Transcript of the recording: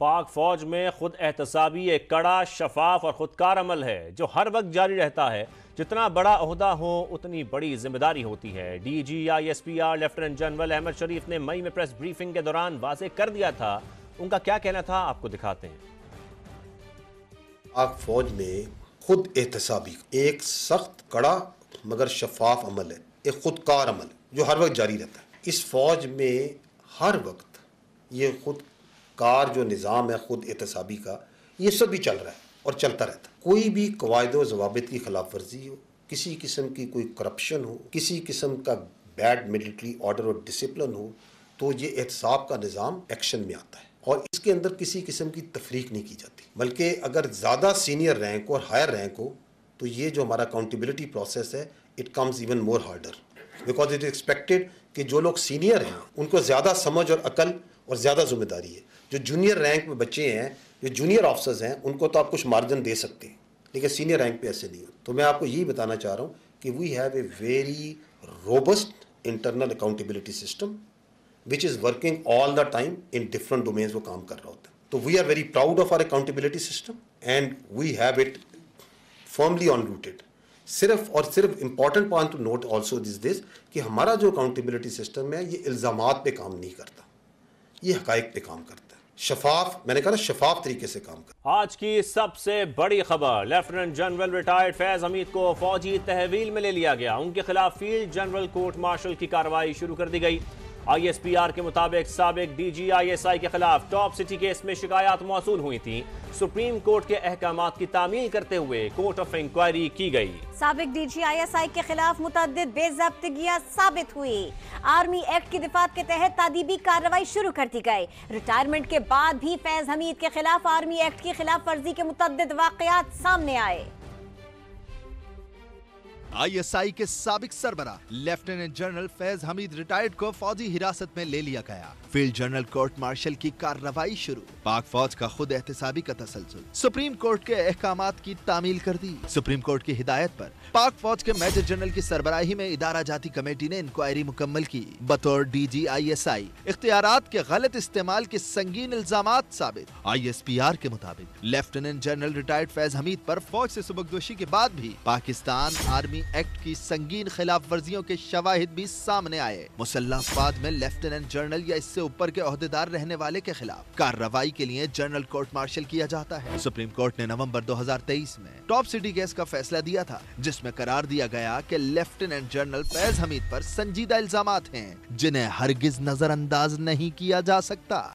पाक फौज में खुद एहतसाबी एक कड़ा शफाफ और खुदकार अमल है जो हर वक्त जारी रहता है जितना बड़ा अहदा हो उतनी बड़ी जिम्मेदारी होती है D G I S P R lieutenant general Ahmed Sharif ने मई में प्रेस ब्रीफिंग के दौरान वाजे कर दिया था उनका क्या कहना था आपको दिखाते हैं पाक फौज में खुद एहतसाबी एक सख्त कड़ा मगर शफाफ अमल है एक खुदकार अमल जो हर वक्त जारी रहता है इस फौज में हर वक्त ये खुद कार जो निज़ाम है ख़ुद एहतसाबी का ये सब भी चल रहा है और चलता रहता है कोई भी कवायद व जवाबित की खिलाफ वर्जी हो किसी किस्म की कोई करप्शन हो किसी किस्म का बैड मिलिट्री ऑर्डर और डिसिप्लिन हो तो ये एहतसाब का निज़ाम एक्शन में आता है और इसके अंदर किसी किस्म की तफरीक नहीं की जाती बल्कि अगर ज़्यादा सीनियर रैंक हो और हायर रैंक हो तो ये जो हमारा अकाउंटेबिलिटी प्रोसेस है it comes even more harder because it is expected कि जो लोग सीनियर हैं उनको ज़्यादा समझ और अकल और ज़्यादा जिम्मेदारी है जो जूनियर रैंक में बच्चे हैं जो जूनियर ऑफिसर्स हैं उनको तो आप कुछ मार्जिन दे सकते हैं लेकिन सीनियर रैंक पे ऐसे नहीं हो तो मैं आपको यही बताना चाह रहा हूँ कि we have a very robust internal accountability system which is working all the time in different domains वो काम कर रहा होता है तो we are very proud of our accountability system and we have it firmly on rooted सिर्फ और सिर्फ important point to note also this this कि हमारा जो अकाउंटेबिलिटी सिस्टम है ये इल्ज़ाम पे काम नहीं करता ये हकायक पे काम करता है शफाफ मैंने कहा ना शफाफ तरीके से काम कर आज की सबसे बड़ी खबर lieutenant general retired Faiz Hameed को फौजी तहवील में ले लिया गया उनके खिलाफ फील्ड जनरल कोर्ट मार्शल की कार्रवाई शुरू कर दी गई आईएसपीआर के मुताबिक सबक डीजीआईएसआई के खिलाफ टॉप सिटी केस में शिकायत मौसू हुई थी सुप्रीम कोर्ट के अहकाम की तामील करते हुए कोर्ट ऑफ इंक्वायरी की गई सबक डीजीआईएसआई के खिलाफ मुतद बेजब्तगियाँ साबित हुई आर्मी एक्ट की दिफात के तहत तादीबी कार्रवाई शुरू कर दी गई रिटायरमेंट के बाद भी फैज हमीद के खिलाफ आर्मी एक्ट के खिलाफ वर्जी के मुतद वाकत सामने आए आईएसआई के सबक सरबरा lieutenant general Faiz Hameed retired को फौजी हिरासत में ले लिया गया फील्ड जनरल कोर्ट मार्शल की कार्रवाई शुरू पाक फौज का खुद एहतसाबी का तसलसल सुप्रीम कोर्ट के अहकाम की तामील कर दी सुप्रीम कोर्ट की हिदायत आरोप पाक फौज के मेजर जनरल की सरबराही में इदारा जाती कमेटी ने इंक्वायरी मुकम्मल की बतौर D G I S I इख्तियारत के गलत इस्तेमाल के संगीन इल्जाम साबित आई एस पी आर के मुताबिक lieutenant general retired Faiz Hameed आरोप फौज ऐसी सुबकदोशी के बाद भी पाकिस्तान आर्मी एक्ट की संगीन खिलाफ वर्जियों के शवाहिद भी सामने आए मुसल्लाबाद में लेफ्टिनेंट जनरल या इससे ऊपर के अहदेदार रहने वाले के खिलाफ कार्रवाई के लिए जनरल कोर्ट मार्शल किया जाता है सुप्रीम कोर्ट ने नवम्बर दो में टॉप सिटी केस का फैसला दिया था जिसमे करार दिया गया की लेफ्टिनेंट जनरल फैज हमीद आरोप संजीदा इल्जाम है जिन्हें हरगिज नजरअंदाज नहीं किया जा सकता